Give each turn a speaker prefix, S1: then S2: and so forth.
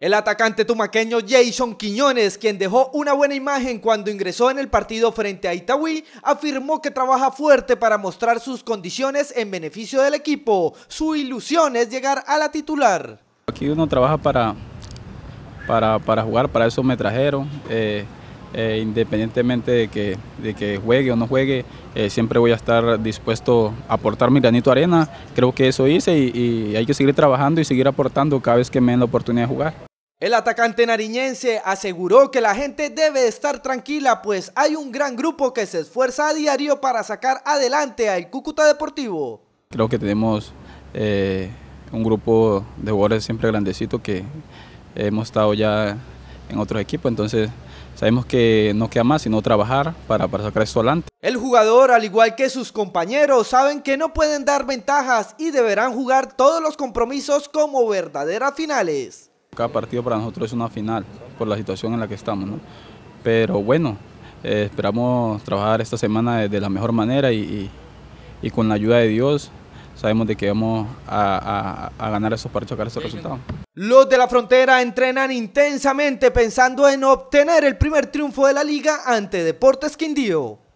S1: El atacante tumaqueño Jason Quiñones, quien dejó una buena imagen cuando ingresó en el partido frente a Itaúí, afirmó que trabaja fuerte para mostrar sus condiciones en beneficio del equipo. Su ilusión es llegar a la titular.
S2: Aquí uno trabaja para, para, jugar, para eso me trajeron. Eh, eh, independientemente de que, que juegue o no juegue, eh, siempre voy a estar dispuesto a aportar mi granito de arena. Creo que eso hice y hay que seguir trabajando y seguir aportando cada vez que me den la oportunidad de jugar.
S1: El atacante nariñense aseguró que la gente debe estar tranquila pues hay un gran grupo que se esfuerza a diario para sacar adelante al Cúcuta Deportivo.
S2: Creo que tenemos eh, un grupo de jugadores siempre grandecito que hemos estado ya en otros equipos, entonces sabemos que no queda más sino trabajar para, para sacar esto adelante.
S1: El jugador, al igual que sus compañeros, saben que no pueden dar ventajas y deberán jugar todos los compromisos como verdaderas finales.
S2: Cada partido para nosotros es una final por la situación en la que estamos, Pero bueno, eh, esperamos trabajar esta semana de, la mejor manera y, con la ayuda de Dios sabemos de que vamos a, ganar esos partidos, sacar esos resultados.
S1: Los de la frontera entrenan intensamente pensando en obtener el primer triunfo de la liga ante Deportes Quindío.